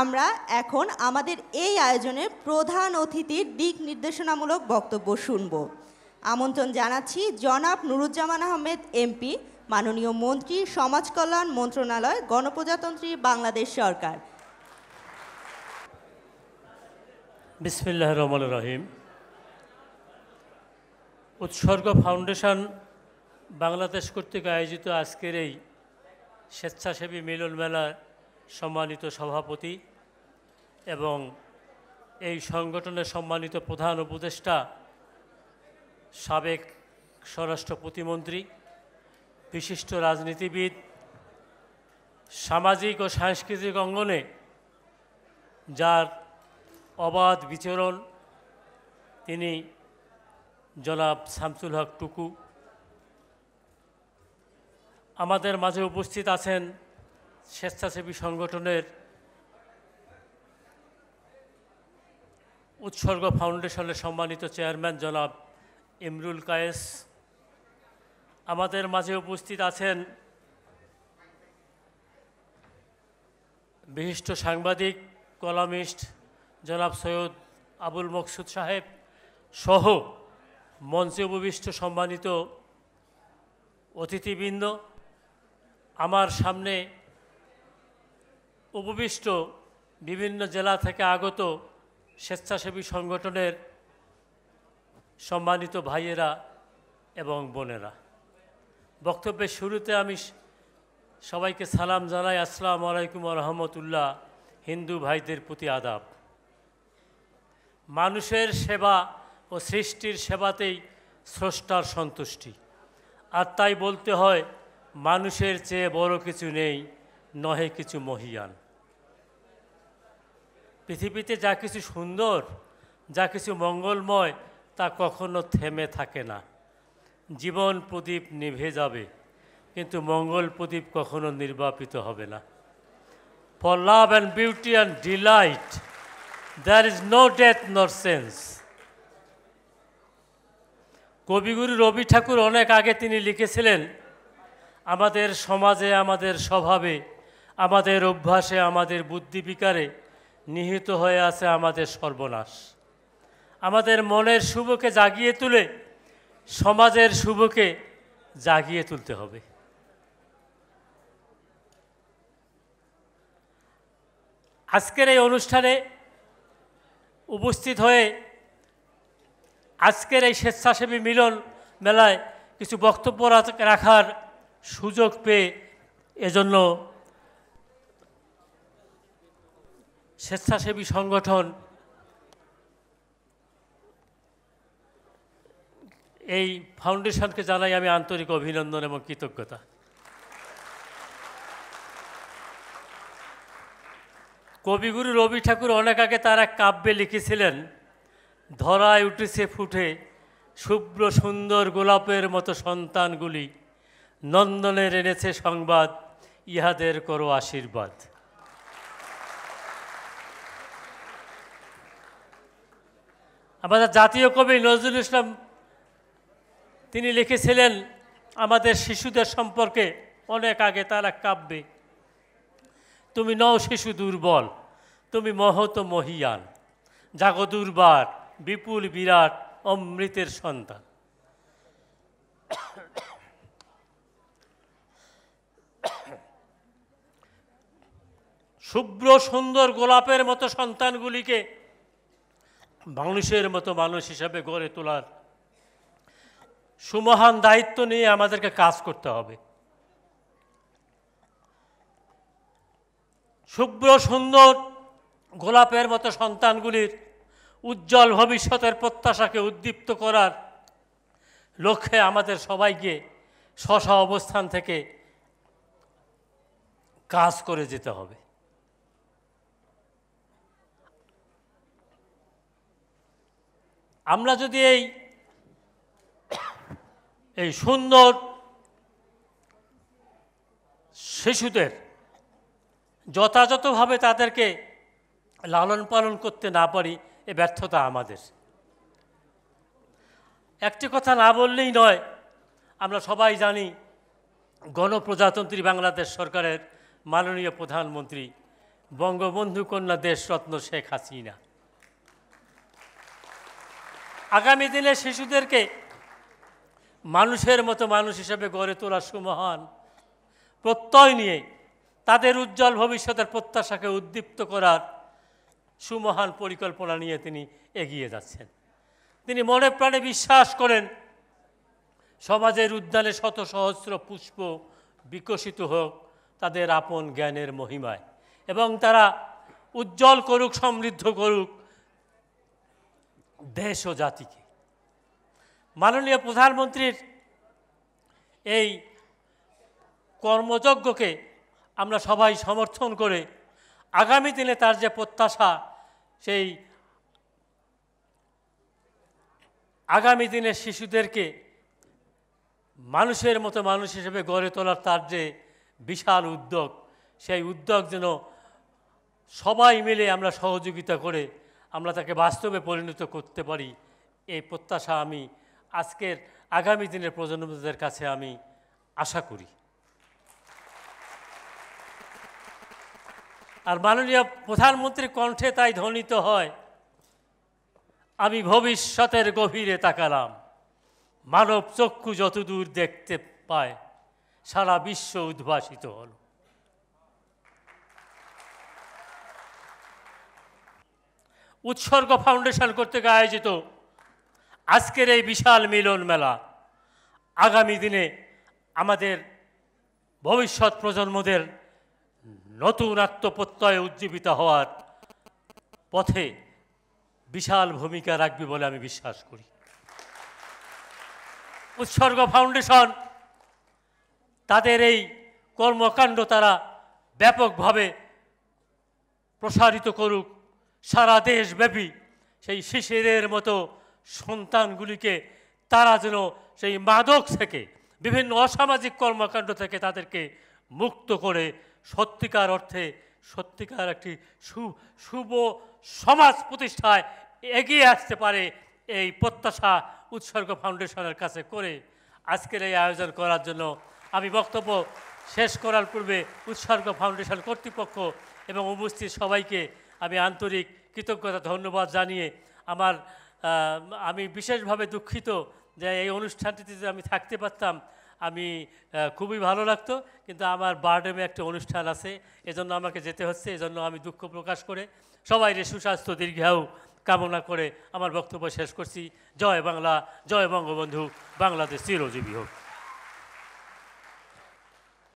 আমরা এখন আমাদের এই আয়োজনে প্রধান অতিথির দিক নির্দেশনামূলক বক্তব্য শুনব আমন্ত্রণ জানাচ্ছি জনাব নুরুজ্জামান আহমেদ এমপি মাননীয় মন্ত্রী সমাজ কল্যাণ মন্ত্রণালয় গণপ্রজাতন্ত্রী বাংলাদেশ সরকার বিসমিল্লাহ রহমান রহিম উৎসর্গ ফাউন্ডেশন বাংলাদেশ কর্তৃক আয়োজিত আজকের এই স্বেচ্ছাসেবী মিলন মেলায় সম্মানিত সভাপতি এবং এই সংগঠনের সম্মানিত প্রধান উপদেষ্টা সাবেক স্বরাষ্ট্র প্রতিমন্ত্রী বিশিষ্ট রাজনীতিবিদ সামাজিক ও সাংস্কৃতিক অঙ্গনে যার অবাধ বিচরণ তিনি জনাব শামসুল হক টুকু আমাদের মাঝে উপস্থিত আছেন স্বেচ্ছাসেবী সংগঠনের উৎসর্গ ফাউন্ডেশনের সম্মানিত চেয়ারম্যান জনাব ইমরুল কায়েস আমাদের মাঝে উপস্থিত আছেন বিশিষ্ট সাংবাদিক কলামিস্ট জনাব সৈয়দ আবুল মকসুদ সাহেব সহ মঞ্চে উপবিষ্ট সম্মানিত অতিথিবৃন্দ আমার সামনে উপবিষ্ট বিভিন্ন জেলা থেকে আগত স্বেচ্ছাসেবী সংগঠনের সম্মানিত ভাইয়েরা এবং বোনেরা বক্তব্যের শুরুতে আমি সবাইকে সালাম জানাই আসসালাম আলাইকুম রহমতুল্লাহ হিন্দু ভাইদের প্রতি আদাব মানুষের সেবা ও সৃষ্টির সেবাতেই স্রষ্টার সন্তুষ্টি আর তাই বলতে হয় মানুষের চেয়ে বড় কিছু নেই নহে কিছু মহিয়ান পৃথিবীতে যা কিছু সুন্দর যা কিছু মঙ্গলময় তা কখনো থেমে থাকে না জীবন প্রদীপ নিভে যাবে কিন্তু মঙ্গল প্রদীপ কখনো নির্বাপিত হবে না for love and beauty and delight there is no death nor sense কবিগুরু রবি ঠাকুর অনেক আগে তিনি লিখেছিলেন আমাদের সমাজে আমাদের স্বভাবে আমাদের অভ্যাসে আমাদের বুদ্ধিবিকারে নিহিত হয়ে আছে আমাদের সর্বনাশ আমাদের মনের শুভকে জাগিয়ে তুলে সমাজের শুভকে জাগিয়ে তুলতে হবে আজকের এই অনুষ্ঠানে উপস্থিত হয়ে আজকের এই স্বেচ্ছাসেবী মিলন মেলায় কিছু বক্তব্য রাখার সুযোগ পেয়ে এজন্য স্বেচ্ছাসেবী সংগঠন এই ফাউন্ডেশনকে জানাই আমি আন্তরিক অভিনন্দন এবং কৃতজ্ঞতা কবিগুরু রবি ঠাকুর অনেক আগে তার এক কাব্যে লিখেছিলেন ধরায় উঠেছে ফুটে শুভ্র সুন্দর গোলাপের মতো সন্তানগুলি নন্দনের এনেছে সংবাদ ইহাদের করো আশীর্বাদ আমাদের জাতীয় কবি নজরুল ইসলাম তিনি লিখেছিলেন আমাদের শিশুদের সম্পর্কে অনেক আগে তারা কাব্যে তুমি নও শিশু দুর্বল তুমি মহত মহিয়ান জাগো দুর্বার বিপুল বিরাট অমৃতের সন্তান শুভ্র সুন্দর গোলাপের মতো সন্তানগুলিকে মানুষের মতো মানুষ হিসাবে গড়ে তোলার সুমহান দায়িত্ব নিয়ে আমাদেরকে কাজ করতে হবে শুভ্র সুন্দর গোলাপের মতো সন্তানগুলির উজ্জ্বল ভবিষ্যতের প্রত্যাশাকে উদ্দীপ্ত করার লক্ষ্যে আমাদের সবাইকে স্ব অবস্থান থেকে কাজ করে যেতে হবে আমরা যদি এই এই সুন্দর শিশুদের যথাযথভাবে তাদেরকে লালন পালন করতে না পারি এ ব্যর্থতা আমাদের একটি কথা না বললেই নয় আমরা সবাই জানি গণপ্রজাতন্ত্রী বাংলাদেশ সরকারের মাননীয় প্রধানমন্ত্রী বঙ্গবন্ধু কন্যা দেশরত্ন শেখ হাসিনা আগামী দিনে শিশুদেরকে মানুষের মতো মানুষ হিসেবে গড়ে তোলা সুমহান প্রত্যয় নিয়ে তাদের উজ্জ্বল ভবিষ্যতের প্রত্যাশাকে উদ্দীপ্ত করার সুমহান পরিকল্পনা নিয়ে তিনি এগিয়ে যাচ্ছেন তিনি মনে প্রাণে বিশ্বাস করেন সমাজের উদ্যানে শত সহস্র পুষ্প বিকশিত হোক তাদের আপন জ্ঞানের মহিমায় এবং তারা উজ্জ্বল করুক সমৃদ্ধ করুক দেশ ও জাতিকে মাননীয় প্রধানমন্ত্রীর এই কর্মযজ্ঞকে আমরা সবাই সমর্থন করে আগামী দিনে তার যে প্রত্যাশা সেই আগামী দিনের শিশুদেরকে মানুষের মতো মানুষ হিসেবে গড়ে তোলার তার যে বিশাল উদ্যোগ সেই উদ্যোগ যেন সবাই মিলে আমরা সহযোগিতা করে আমরা তাকে বাস্তবে পরিণত করতে পারি এই প্রত্যাশা আমি আজকের আগামী দিনের প্রজন্মদের কাছে আমি আশা করি আর মাননীয় প্রধানমন্ত্রীর কণ্ঠে তাই ধ্বনিত হয় আমি ভবিষ্যতের গভীরে তাকালাম মানব চক্ষু যতদূর দেখতে পায় সারা বিশ্ব উদ্ভাসিত হলো উৎসর্গ ফাউন্ডেশন কর্তৃক আয়োজিত আজকের এই বিশাল মিলন মেলা আগামী দিনে আমাদের ভবিষ্যৎ প্রজন্মদের নতুন আত্মপ্রত্যয়ে উজ্জীবিত হওয়ার পথে বিশাল ভূমিকা রাখবে বলে আমি বিশ্বাস করি উৎসর্গ ফাউন্ডেশন তাদের এই কর্মকাণ্ড তারা ব্যাপকভাবে প্রসারিত করুক সারা দেশব্যাপী সেই শিশিরের মতো সন্তানগুলিকে তারা যেন সেই মাদক থেকে বিভিন্ন অসামাজিক কর্মকাণ্ড থেকে তাদেরকে মুক্ত করে সত্যিকার অর্থে সত্যিকার একটি সু শুভ সমাজ প্রতিষ্ঠায় এগিয়ে আসতে পারে এই প্রত্যাশা উৎসর্গ ফাউন্ডেশনের কাছে করে আজকের এই আয়োজন করার জন্য আমি বক্তব্য শেষ করার পূর্বে উৎসর্গ ফাউন্ডেশন কর্তৃপক্ষ এবং উপস্থিত সবাইকে আমি আন্তরিক কৃতজ্ঞতা ধন্যবাদ জানিয়ে আমার আমি বিশেষভাবে দুঃখিত যে এই অনুষ্ঠানটিতে যে আমি থাকতে পারতাম আমি খুবই ভালো লাগতো কিন্তু আমার বার্ডেমে একটা অনুষ্ঠান আছে এজন্য আমাকে যেতে হচ্ছে এজন্য আমি দুঃখ প্রকাশ করে সবাই রে সুস্বাস্থ্য দীর্ঘায়ু কামনা করে আমার বক্তব্য শেষ করছি জয় বাংলা জয় বঙ্গবন্ধু বাংলাদেশ চিরজীবী হোক